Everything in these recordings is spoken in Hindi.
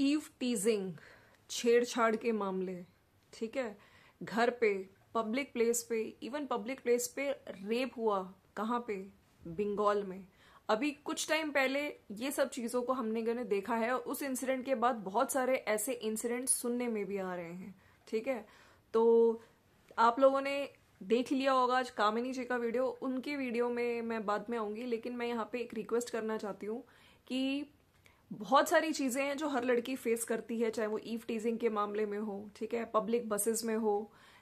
ईव टीजिंग छेड़छाड़ के मामले ठीक है घर पे पब्लिक प्लेस पे इवन पब्लिक प्लेस पे रेप हुआ कहाँ पे बंगाल में अभी कुछ टाइम पहले ये सब चीज़ों को हमने गने देखा है और उस इंसिडेंट के बाद बहुत सारे ऐसे इंसिडेंट सुनने में भी आ रहे हैं ठीक है तो आप लोगों ने देख लिया होगा आज कामिनी जी का वीडियो उनके वीडियो में मैं बाद में आऊँगी लेकिन मैं यहाँ पे एक रिक्वेस्ट करना चाहती हूँ कि बहुत सारी चीज़ें हैं जो हर लड़की फेस करती है चाहे वो ईव टीजिंग के मामले में हो ठीक है पब्लिक बसेस में हो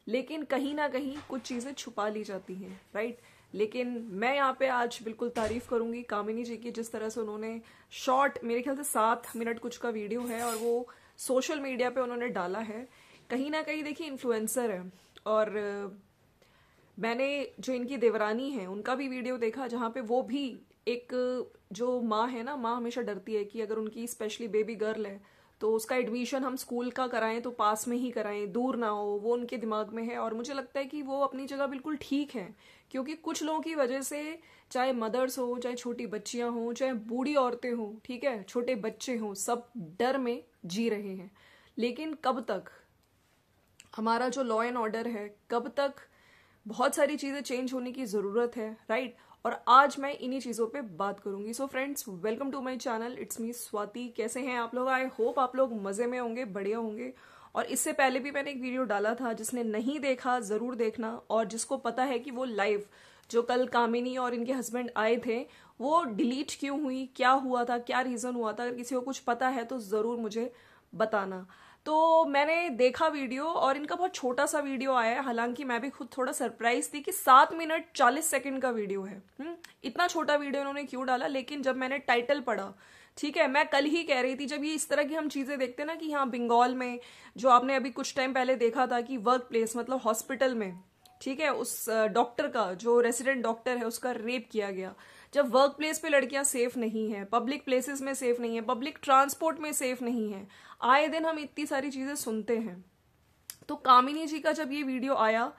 लेकिन कहीं ना कहीं कुछ चीज़ें छुपा ली जाती हैं राइट लेकिन मैं यहाँ पे आज बिल्कुल तारीफ करूंगी कामिनी जी की जिस तरह से उन्होंने शॉर्ट मेरे ख्याल से सात मिनट कुछ का वीडियो है और वो सोशल मीडिया पे उन्होंने डाला है कहीं ना कहीं देखिए इन्फ्लुएंसर है और मैंने जो इनकी देवरानी है उनका भी वीडियो देखा जहाँ पे वो भी एक जो माँ है ना माँ हमेशा डरती है कि अगर उनकी स्पेशली बेबी गर्ल है तो उसका एडमिशन हम स्कूल का कराएं तो पास में ही कराएं दूर ना हो वो उनके दिमाग में है और मुझे लगता है कि वो अपनी जगह बिल्कुल ठीक है क्योंकि कुछ लोगों की वजह से चाहे मदर्स हो चाहे छोटी बच्चियां हों चाहे बूढ़ी औरतें हों ठीक है छोटे बच्चे हों सब डर में जी रहे हैं लेकिन कब तक हमारा जो लॉ एंड ऑर्डर है कब तक बहुत सारी चीज़ें चेंज होने की ज़रूरत है राइट right? और आज मैं इन्हीं चीज़ों पे बात करूंगी so friends welcome to my channel it's me Swati कैसे हैं आप लोग आई होप आप लोग मज़े में होंगे बढ़िया होंगे और इससे पहले भी मैंने एक वीडियो डाला था जिसने नहीं देखा ज़रूर देखना और जिसको पता है कि वो लाइव जो कल कामिनी और इनके हस्बैंड आए थे वो डिलीट क्यों हुई क्या हुआ था क्या रीज़न हुआ था अगर किसी को कुछ पता है तो ज़रूर मुझे बताना तो मैंने देखा वीडियो और इनका बहुत छोटा सा वीडियो आया है हालांकि मैं भी खुद थोड़ा सरप्राइज थी कि सात मिनट चालीस सेकंड का वीडियो है हम्म, इतना छोटा वीडियो इन्होंने क्यों डाला लेकिन जब मैंने टाइटल पढ़ा ठीक है मैं कल ही कह रही थी जब ये इस तरह की हम चीज़ें देखते ना कि हाँ बंगाल में जो आपने अभी कुछ टाइम पहले देखा था कि वर्क प्लेस मतलब हॉस्पिटल में ठीक है उस डॉक्टर का जो रेसिडेंट डॉक्टर है उसका रेप किया गया जब वर्क प्लेस पे लड़कियां सेफ नहीं है पब्लिक प्लेसेस में सेफ नहीं है पब्लिक ट्रांसपोर्ट में सेफ नहीं है आए दिन हम इतनी सारी चीजें सुनते हैं तो कामिनी जी का जब ये वीडियो आया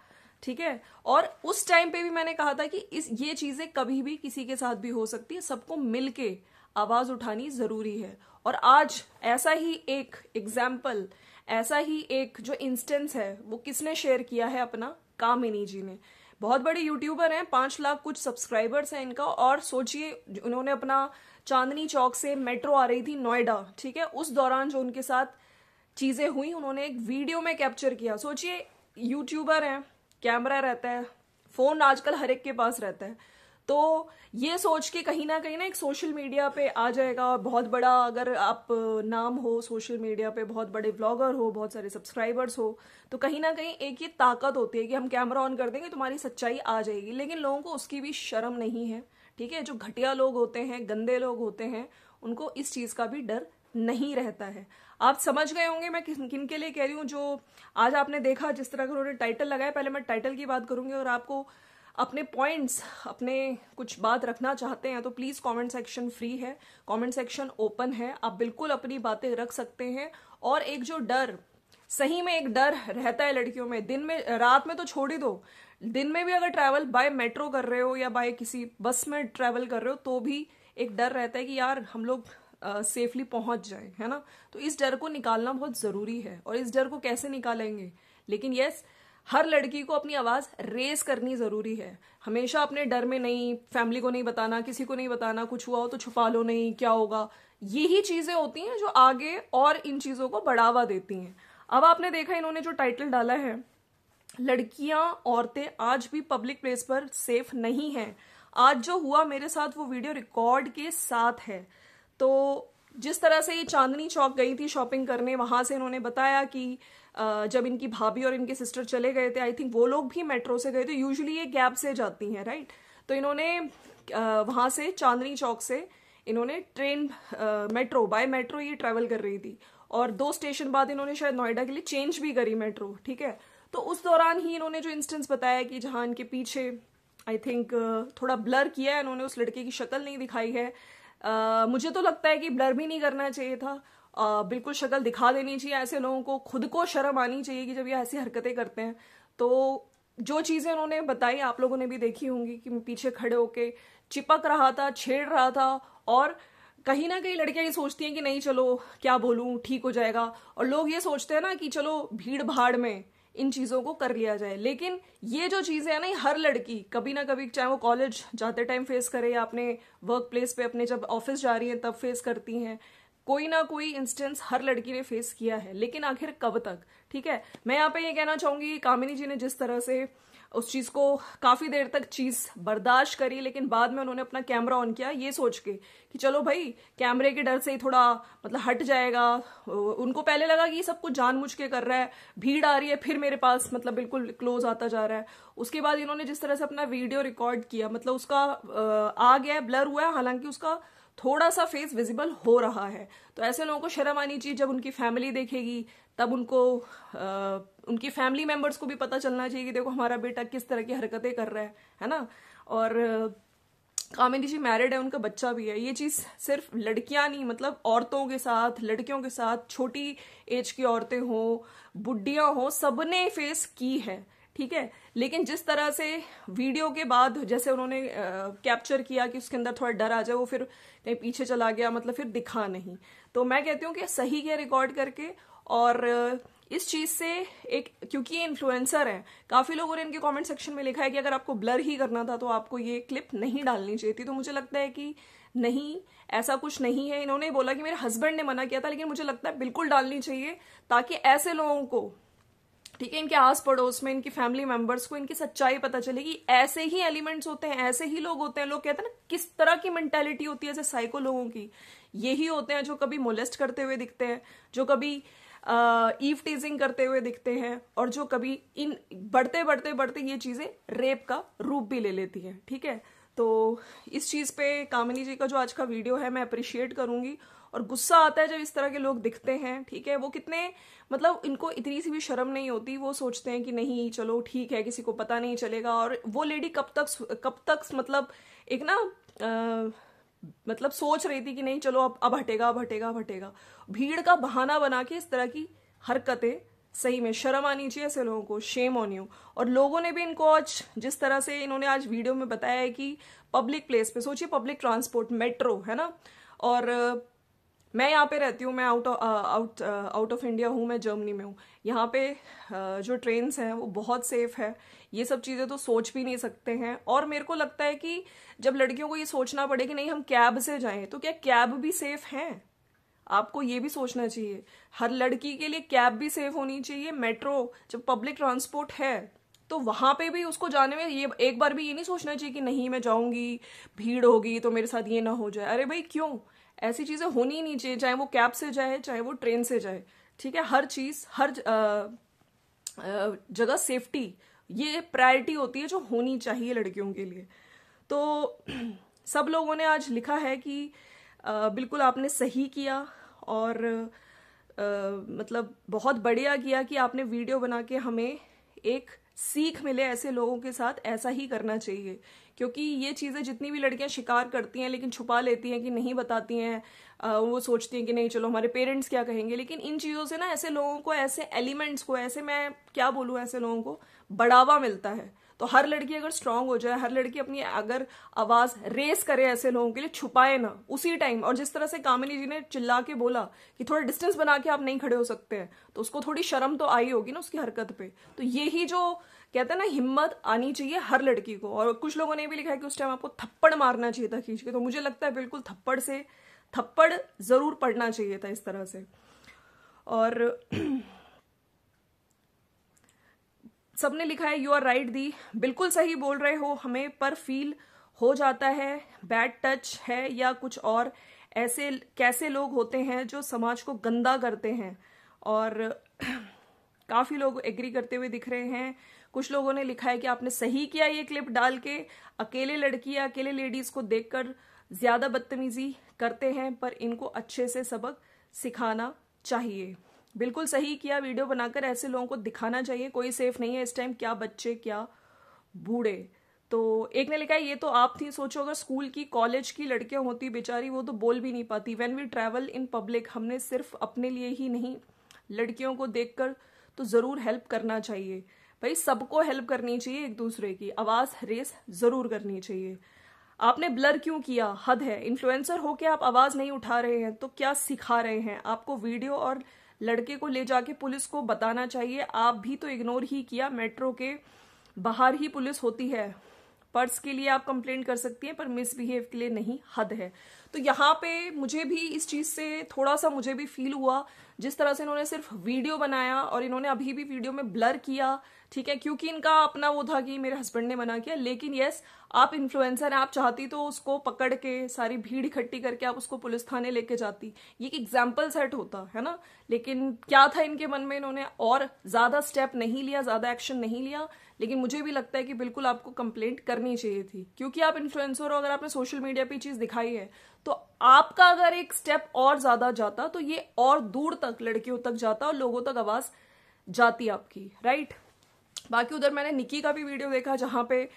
ठीक है और उस टाइम पे भी मैंने कहा था कि इस ये चीजें कभी भी किसी के साथ भी हो सकती है सबको मिलके आवाज उठानी जरूरी है और आज ऐसा ही एक एग्जाम्पल ऐसा ही एक जो इंस्टेंस है वो किसने शेयर किया है अपना कामिनी जी ने बहुत बड़े यूट्यूबर हैं पांच लाख कुछ सब्सक्राइबर्स हैं इनका और सोचिए उन्होंने अपना चांदनी चौक से मेट्रो आ रही थी नोएडा ठीक है उस दौरान जो उनके साथ चीज़ें हुई उन्होंने एक वीडियो में कैप्चर किया सोचिए यूट्यूबर हैं कैमरा रहता है फ़ोन आजकल हर एक के पास रहता है तो ये सोच के कहीं ना कहीं ना एक सोशल मीडिया पे आ जाएगा और बहुत बड़ा अगर आप नाम हो सोशल मीडिया पे बहुत बड़े ब्लॉगर हो बहुत सारे सब्सक्राइबर्स हो तो कहीं ना कहीं एक ये ताकत होती है कि हम कैमरा ऑन कर देंगे तुम्हारी सच्चाई आ जाएगी लेकिन लोगों को उसकी भी शर्म नहीं है ठीक है जो घटिया लोग होते हैं गंदे लोग होते हैं उनको इस चीज़ का भी डर नहीं रहता है आप समझ गए होंगे मैं किन किन के लिए कह रही हूँ जो आज आपने देखा जिस तरह का उन्होंने टाइटल लगाया पहले मैं टाइटल की बात करूंगी और आपको अपने पॉइंट्स अपने कुछ बात रखना चाहते हैं तो प्लीज़ कमेंट सेक्शन फ्री है कमेंट सेक्शन ओपन है आप बिल्कुल अपनी बातें रख सकते हैं और एक जो डर सही में एक डर रहता है लड़कियों में दिन में रात में तो छोड़ ही दो दिन में भी अगर ट्रैवल बाय मेट्रो कर रहे हो या बाय किसी बस में ट्रैवल कर रहे हो तो भी एक डर रहता है कि यार हम लोग सेफली uh, पहुंच जाए है ना तो इस डर को निकालना बहुत ज़रूरी है और इस डर को कैसे निकालेंगे लेकिन यस yes, हर लड़की को अपनी आवाज रेस करनी जरूरी है हमेशा अपने डर में नहीं फैमिली को नहीं बताना किसी को नहीं बताना कुछ हुआ हो तो छुपा लो नहीं क्या होगा यही चीजें होती हैं जो आगे और इन चीजों को बढ़ावा देती हैं अब आपने देखा इन्होंने जो टाइटल डाला है लड़कियां औरतें आज भी पब्लिक प्लेस पर सेफ नहीं है आज जो हुआ मेरे साथ वो वीडियो रिकॉर्ड के साथ है तो जिस तरह से ये चांदनी चौक गई थी शॉपिंग करने वहां से इन्होंने बताया कि जब इनकी भाभी और इनके सिस्टर चले गए थे आई थिंक वो लोग भी मेट्रो से गए थे यूजुअली ये कैब से जाती हैं राइट तो इन्होंने वहाँ से चांदनी चौक से इन्होंने ट्रेन मेट्रो बाय मेट्रो ये ट्रेवल कर रही थी और दो स्टेशन बाद इन्होंने शायद नोएडा के लिए चेंज भी करी मेट्रो ठीक है तो उस दौरान ही इन्होंने जो इंस्टेंस बताया कि जहाँ इनके पीछे आई थिंक थोड़ा ब्लर किया है इन्होंने उस लड़के की शक्ल नहीं दिखाई है Uh, मुझे तो लगता है कि ब्लर भी नहीं करना चाहिए था बिल्कुल शक्ल दिखा देनी चाहिए ऐसे लोगों को खुद को शर्म आनी चाहिए कि जब ये ऐसी हरकतें करते हैं तो जो चीज़ें उन्होंने बताई आप लोगों ने भी देखी होंगी कि पीछे खड़े होके चिपक रहा था छेड़ रहा था और कहीं ना कहीं लड़कियां ये सोचती हैं कि नहीं चलो क्या बोलूं ठीक हो जाएगा और लोग ये सोचते हैं ना कि चलो भीड़ भाड़ में इन चीज़ों को कर लिया जाए लेकिन ये जो चीज़ें हैं ना हर लड़की कभी ना कभी चाहे वो कॉलेज जाते टाइम फेस करे या अपने वर्क प्लेस पे अपने जब ऑफिस जा रही है तब फेस करती हैं कोई ना कोई इंस्टेंस हर लड़की ने फेस किया है लेकिन आखिर कब तक ठीक है मैं यहाँ पे ये कहना चाहूंगी कामिनी जी ने जिस तरह से उस चीज को काफी देर तक चीज बर्दाश्त करी लेकिन बाद में उन्होंने अपना कैमरा ऑन किया ये सोच के कि चलो भाई कैमरे के डर से ही थोड़ा मतलब हट जाएगा उनको पहले लगा कि ये सब कुछ जानबूझ के कर रहा है भीड़ आ रही है फिर मेरे पास मतलब बिल्कुल क्लोज आता जा रहा है उसके बाद इन्होंने जिस तरह से अपना वीडियो रिकॉर्ड किया मतलब उसका आ गया ब्लर हुआ है हालांकि उसका थोड़ा सा फेस विजिबल हो रहा है तो ऐसे लोगों को शर्म आनी चाहिए जब उनकी फैमिली देखेगी तब उनको आ, उनकी फैमिली मेम्बर्स को भी पता चलना चाहिए कि देखो हमारा बेटा किस तरह की हरकतें कर रहा है है ना और कामिनी जी मैरिड है उनका बच्चा भी है ये चीज़ सिर्फ लड़कियां नहीं मतलब औरतों के साथ लड़कियों के साथ छोटी एज की औरतें हों बुढ़िया हों सबने फेस की है ठीक है लेकिन जिस तरह से वीडियो के बाद जैसे उन्होंने कैप्चर किया कि उसके अंदर थोड़ा डर आ जाए वो फिर कहीं पीछे चला गया मतलब फिर दिखा नहीं तो मैं कहती हूँ कि सही है रिकॉर्ड करके और इस चीज़ से एक क्योंकि ये इन्फ्लुएंसर हैं काफ़ी लोगों ने इनके कमेंट सेक्शन में लिखा है कि अगर आपको ब्लर ही करना था तो आपको ये क्लिप नहीं डालनी चाहिए थी तो मुझे लगता है कि नहीं ऐसा कुछ नहीं है इन्होंने बोला कि मेरे हस्बैंड ने मना किया था लेकिन मुझे लगता है बिल्कुल डालनी चाहिए ताकि ऐसे लोगों को ठीक है इनके आस पड़ोस में इनकी फैमिली मेंबर्स को इनकी सच्चाई पता चलेगी ऐसे ही एलिमेंट्स होते हैं ऐसे ही लोग होते हैं लोग कहते हैं ना किस तरह की मेंटेलिटी होती है जैसे साइको लोगों की यही होते हैं जो कभी मोलेस्ट करते हुए दिखते हैं जो कभी ईव टीजिंग करते हुए दिखते हैं और जो कभी इन बढ़ते बढ़ते बढ़ते ये चीजें रेप का रूप भी ले लेती है ठीक है तो इस चीज पे कामिनी जी का जो आज का वीडियो है मैं अप्रिशिएट करूंगी और गुस्सा आता है जब इस तरह के लोग दिखते हैं ठीक है वो कितने मतलब इनको इतनी सी भी शर्म नहीं होती वो सोचते हैं कि नहीं चलो ठीक है किसी को पता नहीं चलेगा और वो लेडी कब तक कब तक मतलब एक ना आ, मतलब सोच रही थी कि नहीं चलो अब अब हटेगा अब हटेगा अब हटेगा भीड़ का बहाना बना के इस तरह की हरकतें सही में शर्म आनी चाहिए ऐसे लोगों को शेम ऑन यू और लोगों ने भी इनको आज जिस तरह से इन्होंने आज वीडियो में बताया है कि पब्लिक प्लेस पे सोचिए पब्लिक ट्रांसपोर्ट मेट्रो है ना और मैं यहाँ पे रहती हूँ मैं out out out of India हूँ मैं जर्मनी में हूँ यहाँ पे uh, जो ट्रेन्स हैं वो बहुत सेफ है ये सब चीज़ें तो सोच भी नहीं सकते हैं और मेरे को लगता है कि जब लड़कियों को ये सोचना पड़े कि नहीं हम कैब से जाएं तो क्या कैब भी सेफ हैं आपको ये भी सोचना चाहिए हर लड़की के लिए कैब भी सेफ होनी चाहिए मेट्रो जब पब्लिक ट्रांसपोर्ट है तो वहाँ पे भी उसको जाने में ये एक बार भी ये नहीं सोचना चाहिए कि नहीं मैं जाऊँगी भीड़ होगी तो मेरे साथ ये ना हो जाए अरे भाई क्यों ऐसी चीज़ें होनी ही नहीं चाहिए चाहे वो कैब से जाए चाहे वो ट्रेन से जाए ठीक है हर चीज़ हर जगह सेफ्टी ये प्रायोरिटी होती है जो होनी चाहिए लड़कियों के लिए तो सब लोगों ने आज लिखा है कि आ, बिल्कुल आपने सही किया और आ, मतलब बहुत बढ़िया किया कि आपने वीडियो बना के हमें एक सीख मिले ऐसे लोगों के साथ ऐसा ही करना चाहिए क्योंकि ये चीज़ें जितनी भी लड़कियां शिकार करती हैं लेकिन छुपा लेती हैं कि नहीं बताती हैं वो सोचती हैं कि नहीं चलो हमारे पेरेंट्स क्या कहेंगे लेकिन इन चीज़ों से ना ऐसे लोगों को ऐसे एलिमेंट्स को ऐसे मैं क्या बोलूँ ऐसे लोगों को बढ़ावा मिलता है तो हर लड़की अगर स्ट्रांग हो जाए हर लड़की अपनी अगर आवाज रेस करे ऐसे लोगों के लिए छुपाए ना उसी टाइम और जिस तरह से कामिनी जी ने चिल्ला के बोला कि थोड़ा डिस्टेंस बना के आप नहीं खड़े हो सकते हैं तो उसको थोड़ी शर्म तो आई होगी ना उसकी हरकत पे तो ये जो कहते हैं ना हिम्मत आनी चाहिए हर लड़की को और कुछ लोगों ने भी लिखा है कि उस टाइम आपको थप्पड़ मारना चाहिए था खींच के तो मुझे लगता है बिल्कुल थप्पड़ से थप्पड़ जरूर पड़ना चाहिए था इस तरह से और सबने लिखा है यू आर राइट दी बिल्कुल सही बोल रहे हो हमें पर फील हो जाता है बैड टच है या कुछ और ऐसे कैसे लोग होते हैं जो समाज को गंदा करते हैं और काफ़ी लोग एग्री करते हुए दिख रहे हैं कुछ लोगों ने लिखा है कि आपने सही किया ये क्लिप डाल के अकेले लड़की या अकेले लेडीज़ को देखकर ज़्यादा बदतमीजी करते हैं पर इनको अच्छे से सबक सिखाना चाहिए बिल्कुल सही किया वीडियो बनाकर ऐसे लोगों को दिखाना चाहिए कोई सेफ नहीं है इस टाइम क्या बच्चे क्या बूढ़े तो एक ने लिखा है ये तो आप थी सोचो अगर स्कूल की कॉलेज की लड़कियां होती बेचारी वो तो बोल भी नहीं पाती when we travel in public हमने सिर्फ अपने लिए ही नहीं लड़कियों को देखकर तो ज़रूर हेल्प करना चाहिए भाई सबको हेल्प करनी चाहिए एक दूसरे की आवाज़ रेस ज़रूर करनी चाहिए आपने ब्लर क्यों किया हद है इन्फ्लुएंसर होके आप आवाज़ नहीं उठा रहे हैं तो क्या सिखा रहे हैं आपको वीडियो और लड़के को ले जाके पुलिस को बताना चाहिए आप भी तो इग्नोर ही किया मेट्रो के बाहर ही पुलिस होती है पर्स के लिए आप कंप्लेंट कर सकती हैं पर मिसबिहेव के लिए नहीं हद है तो यहाँ पे मुझे भी इस चीज़ से थोड़ा सा मुझे भी फील हुआ जिस तरह से इन्होंने सिर्फ वीडियो बनाया और इन्होंने अभी भी वीडियो में ब्लर किया ठीक है क्योंकि इनका अपना वो था कि मेरे हस्बैंड ने मना किया लेकिन यस आप इन्फ्लुएंसर हैं आप चाहती तो उसको पकड़ के सारी भीड़ इकट्ठी करके आप उसको पुलिस थाने लेके जाती ये एक एग्जाम्पल सेट होता है ना लेकिन क्या था इनके मन में इन्होंने और ज़्यादा स्टेप नहीं लिया ज़्यादा एक्शन नहीं लिया लेकिन मुझे भी लगता है कि बिल्कुल आपको कंप्लेंट करनी चाहिए थी क्योंकि आप इन्फ्लुएंसर हो अगर आपने सोशल मीडिया पर चीज़ दिखाई है आपका अगर एक स्टेप और ज्यादा जाता तो ये और दूर तक लड़कियों तक जाता और लोगों तक आवाज जाती आपकी राइट बाकी उधर मैंने निकी का भी वीडियो देखा जहां पे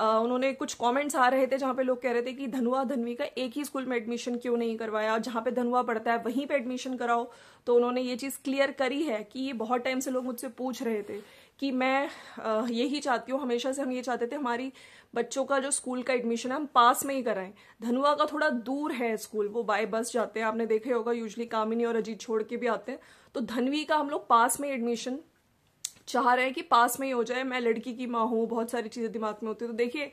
आ, उन्होंने कुछ कमेंट्स आ रहे थे जहां पे लोग कह रहे थे कि धनुआ धनवी का एक ही स्कूल में एडमिशन क्यों नहीं करवाया जहां पे धनुआ पढ़ता है वहीं पे एडमिशन कराओ तो उन्होंने ये चीज क्लियर करी है कि ये बहुत टाइम से लोग मुझसे पूछ रहे थे कि मैं यही चाहती हूँ हमेशा से हम ये चाहते थे हमारी बच्चों का जो स्कूल का एडमिशन है हम पास में ही कराएं धनुआ का थोड़ा दूर है स्कूल वो बाय बस जाते हैं आपने देखा होगा यूजली कामिनी और अजीत छोड़ के भी आते हैं तो धनवी का हम लोग पास में एडमिशन चाह रहे हैं कि पास में ही हो जाए मैं लड़की की माँ हूँ बहुत सारी चीज़ें दिमाग में होती है तो देखिए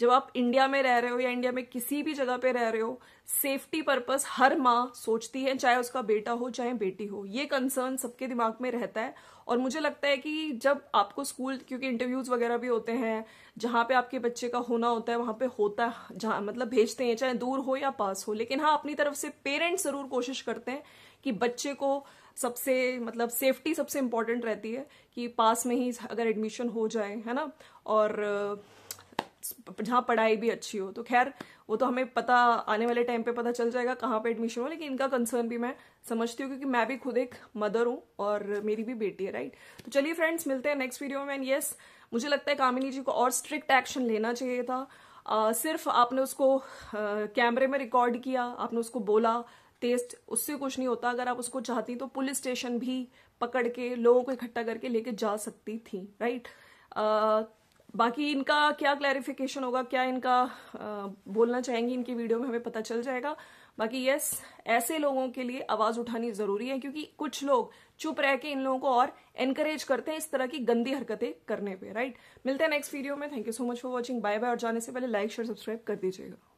जब आप इंडिया में रह रहे हो या इंडिया में किसी भी जगह पे रह रहे हो सेफ्टी पर्पस हर माँ सोचती है चाहे उसका बेटा हो चाहे बेटी हो ये कंसर्न सबके दिमाग में रहता है और मुझे लगता है कि जब आपको स्कूल क्योंकि इंटरव्यूज वगैरह भी होते हैं जहां पे आपके बच्चे का होना होता है वहां पे होता है जहां मतलब भेजते हैं चाहे दूर हो या पास हो लेकिन हाँ अपनी तरफ से पेरेंट्स जरूर कोशिश करते हैं कि बच्चे को सबसे मतलब सेफ्टी सबसे इम्पॉर्टेंट रहती है कि पास में ही अगर एडमिशन हो जाए है ना और जहाँ पढ़ाई भी अच्छी हो तो खैर वो तो हमें पता आने वाले टाइम पे पता चल जाएगा कहाँ पे एडमिशन हो लेकिन इनका कंसर्न भी मैं समझती हूँ क्योंकि मैं भी खुद एक मदर हूँ और मेरी भी बेटी है राइट तो चलिए फ्रेंड्स मिलते हैं नेक्स्ट वीडियो में एंड येस मुझे लगता है कामिनी जी को और स्ट्रिक्ट एक्शन लेना चाहिए था आ, सिर्फ आपने उसको कैमरे में रिकॉर्ड किया आपने उसको बोला टेस्ट उससे कुछ नहीं होता अगर आप उसको चाहती तो पुलिस स्टेशन भी पकड़ के लोगों को इकट्ठा करके लेके जा सकती थी राइट बाकी इनका क्या क्लैरिफिकेशन होगा क्या इनका आ, बोलना चाहेंगी इनकी वीडियो में हमें पता चल जाएगा बाकी यस ऐसे लोगों के लिए आवाज उठानी जरूरी है क्योंकि कुछ लोग चुप रह के इन लोगों को और एनकरेज करते हैं इस तरह की गंदी हरकतें करने पे राइट मिलते हैं नेक्स्ट वीडियो में thank you so much for watching bye bye और जाने से पहले लाइक शेयर सब्सक्राइब कर दीजिएगा